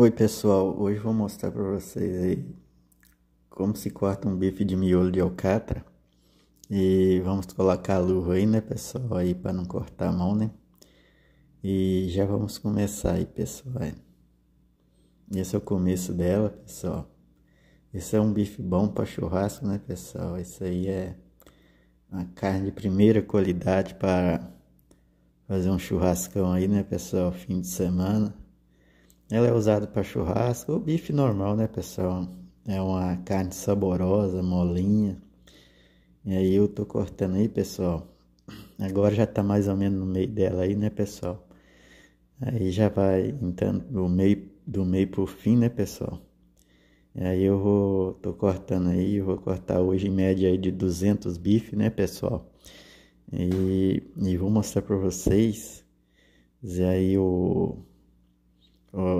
Oi pessoal, hoje vou mostrar para vocês aí como se corta um bife de miolo de alcatra e vamos colocar a luva aí né pessoal aí para não cortar a mão né e já vamos começar aí pessoal esse é o começo dela pessoal esse é um bife bom para churrasco né pessoal isso aí é uma carne de primeira qualidade para fazer um churrascão aí né pessoal fim de semana ela é usada para churrasco ou bife normal, né, pessoal? É uma carne saborosa, molinha. E aí eu tô cortando aí, pessoal. Agora já tá mais ou menos no meio dela aí, né, pessoal? Aí já vai entrando do meio, do meio pro fim, né, pessoal? E aí eu vou, tô cortando aí, eu vou cortar hoje em média aí de 200 bife né, pessoal? E, e vou mostrar pra vocês. E aí o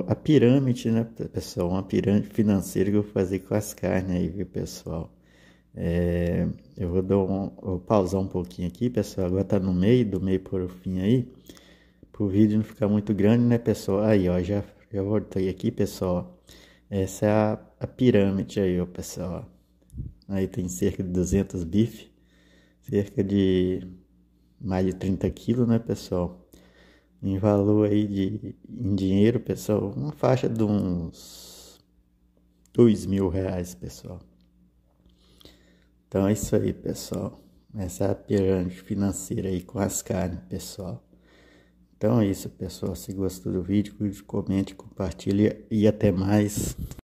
a pirâmide, né, pessoal? Uma pirâmide financeira que eu vou fazer com as carnes aí, viu, pessoal? É, eu vou, dar um, vou pausar um pouquinho aqui, pessoal. Agora tá no meio, do meio para o fim aí. Para o vídeo não ficar muito grande, né, pessoal? Aí, ó, já, já voltei aqui, pessoal. Essa é a, a pirâmide aí, ó, pessoal. Aí tem cerca de 200 bife, cerca de mais de 30 quilos, né, pessoal? em valor aí de em dinheiro, pessoal, uma faixa de uns dois mil reais, pessoal. Então é isso aí, pessoal. Essa é a pirâmide financeira aí com as carnes, pessoal. Então é isso, pessoal. Se gostou do vídeo, comente, compartilha e até mais.